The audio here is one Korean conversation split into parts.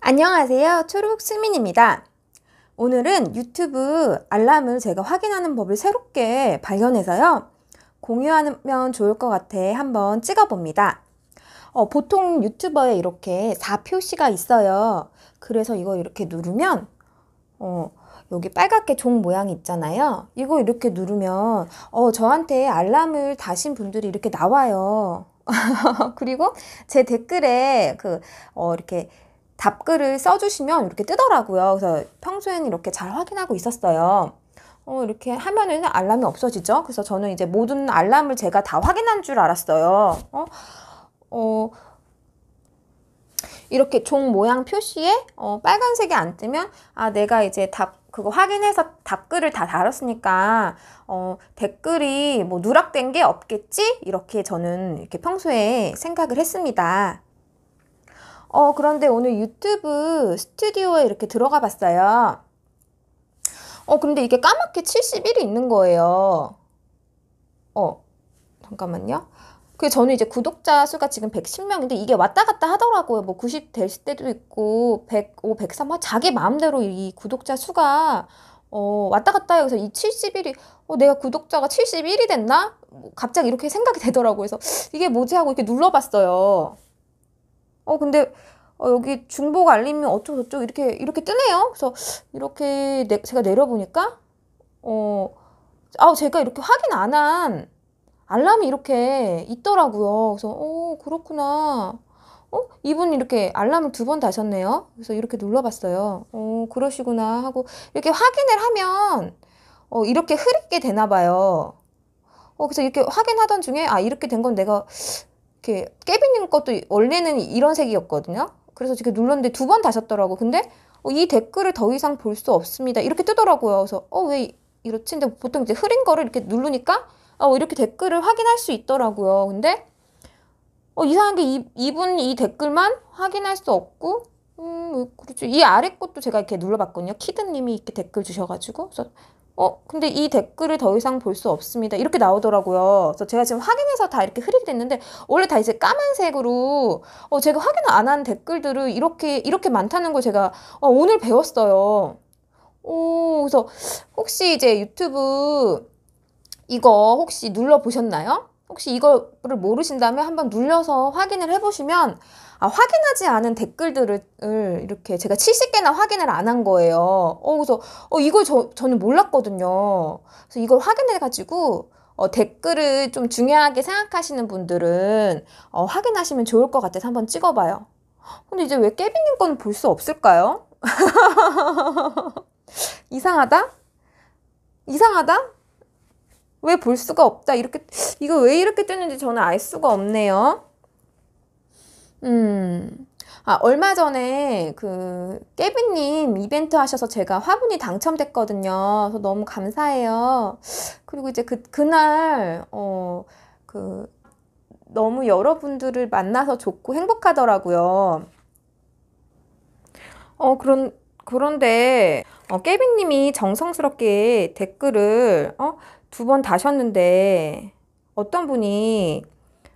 안녕하세요. 초록 승민입니다 오늘은 유튜브 알람을 제가 확인하는 법을 새롭게 발견해서요. 공유하면 좋을 것 같아 한번 찍어봅니다. 어, 보통 유튜버에 이렇게 4표시가 있어요. 그래서 이거 이렇게 누르면 어, 여기 빨갛게 종 모양이 있잖아요. 이거 이렇게 누르면 어, 저한테 알람을 다신 분들이 이렇게 나와요. 그리고 제 댓글에 그 어, 이렇게 답글을 써주시면 이렇게 뜨더라고요. 그래서 평소에는 이렇게 잘 확인하고 있었어요. 어, 이렇게 하면은 알람이 없어지죠. 그래서 저는 이제 모든 알람을 제가 다 확인한 줄 알았어요. 어, 어, 이렇게 종 모양 표시에 어, 빨간색이 안 뜨면 아 내가 이제 답 그거 확인해서 답글을 다 달았으니까 어, 댓글이 뭐 누락된 게 없겠지 이렇게 저는 이렇게 평소에 생각을 했습니다. 어, 그런데 오늘 유튜브 스튜디오에 이렇게 들어가 봤어요. 어, 근데 이게 까맣게 71이 있는 거예요. 어, 잠깐만요. 그 저는 이제 구독자 수가 지금 110명인데 이게 왔다 갔다 하더라고요. 뭐 90 될 때도 있고 105, 103, 아, 자기 마음대로 이 구독자 수가 어, 왔다 갔다 해서 이 71이 어, 내가 구독자가 71이 됐나? 뭐 갑자기 이렇게 생각이 되더라고요. 그래서 이게 뭐지 하고 이렇게 눌러봤어요. 어 근데 어, 여기 중복 알림이 어쩌고 저쩌고 이렇게 이렇게 뜨네요. 그래서 이렇게 내, 제가 내려보니까 어, 아 제가 이렇게 확인 안 한 알람이 이렇게 있더라고요. 그래서 어 그렇구나. 어 이분 이렇게 알람을 두 번 다셨네요. 그래서 이렇게 눌러봤어요. 어 그러시구나 하고 이렇게 확인을 하면 어 이렇게 흐리게 되나 봐요. 어 그래서 이렇게 확인하던 중에 아 이렇게 된 건 내가 이렇게 깨비님 것도 원래는 이런 색이었거든요. 그래서 이렇게 눌렀는데 두 번 다셨더라고. 근데 어, 이 댓글을 더 이상 볼 수 없습니다. 이렇게 뜨더라고요. 그래서 어 왜 이렇지? 근데 보통 이제 흐린 거를 이렇게 누르니까 아, 어, 이렇게 댓글을 확인할 수 있더라고요. 근데 어, 이상하게 이, 이분 이 댓글만 확인할 수 없고 음 그렇죠. 이 아래 것도 제가 이렇게 눌러봤거든요. 키드님이 이렇게 댓글 주셔가지고 그래서 어, 근데 이 댓글을 더 이상 볼 수 없습니다. 이렇게 나오더라고요. 그래서 제가 지금 확인해서 다 이렇게 흐리게 됐는데, 원래 다 이제 까만색으로, 어, 제가 확인을 안 한 댓글들을 이렇게, 이렇게 많다는 걸 제가 어, 오늘 배웠어요. 오, 그래서 혹시 이제 유튜브 이거 혹시 눌러보셨나요? 혹시 이거를 모르신다면 한번 눌러서 확인을 해보시면 아, 확인하지 않은 댓글들을 이렇게 제가 70개나 확인을 안 한 거예요. 어, 그래서 어, 이걸 저, 저는 몰랐거든요. 그래서 이걸 확인해가지고 어, 댓글을 좀 중요하게 생각하시는 분들은 어, 확인하시면 좋을 것 같아서 한번 찍어봐요. 근데 이제 왜 깨비님 거는 볼 수 없을까요? 이상하다? 이상하다? 왜볼 수가 없다 이렇게 이거 왜 이렇게 뜨는지 저는 알 수가 없네요 음 아, 얼마 전에 그 깨비님 이벤트 하셔서 제가 화분이 당첨됐거든요. 그래서 너무 감사해요. 그리고 이제 그, 그날, 어, 그, 너무 여러분들을 만나서 좋고 행복하더라고요. 어, 그런, 그런데, 어, 깨비님이 정성스럽게 댓글을, 어, 두번 다셨는데 어떤 분이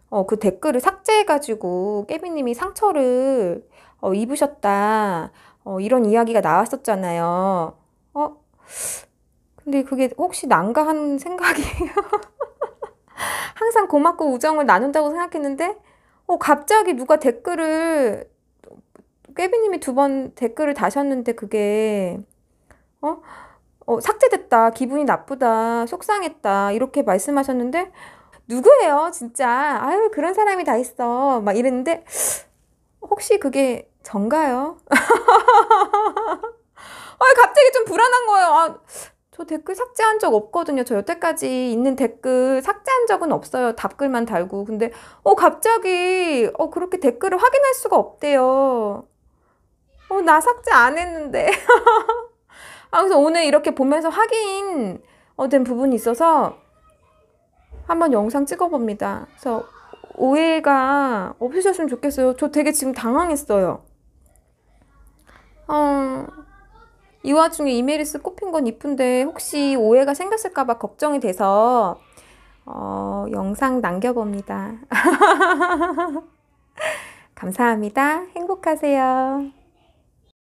어, 그 댓글을 삭제해가지고 깨비님이 상처를 어, 입으셨다 어, 이런 이야기가 나왔었잖아요. 어? 근데 그게 혹시 난가한 생각이에요? 항상 고맙고 우정을 나눈다고 생각했는데 어, 갑자기 누가 댓글을 깨비님이 두 번 댓글을 다셨는데 그게 어? 어, 삭제됐다, 기분이 나쁘다, 속상했다 이렇게 말씀하셨는데 누구예요, 진짜? 아유 그런 사람이 다 있어 막 이랬는데 혹시 그게 전가요? 아 어, 갑자기 좀 불안한 거예요. 아, 저 댓글 삭제한 적 없거든요. 저 여태까지 있는 댓글 삭제한 적은 없어요. 답글만 달고. 근데 어 갑자기 어 그렇게 댓글을 확인할 수가 없대요. 어나 삭제 안 했는데. 아, 그래서 오늘 이렇게 보면서 확인 어, 된 부분이 있어서 한번 영상 찍어봅니다. 그래서 오해가 없으셨으면 좋겠어요. 저 되게 지금 당황했어요. 어, 이 와중에 이메리스 꼽힌 건 이쁜데 혹시 오해가 생겼을까봐 걱정이 돼서 어, 영상 남겨봅니다. 감사합니다. 행복하세요.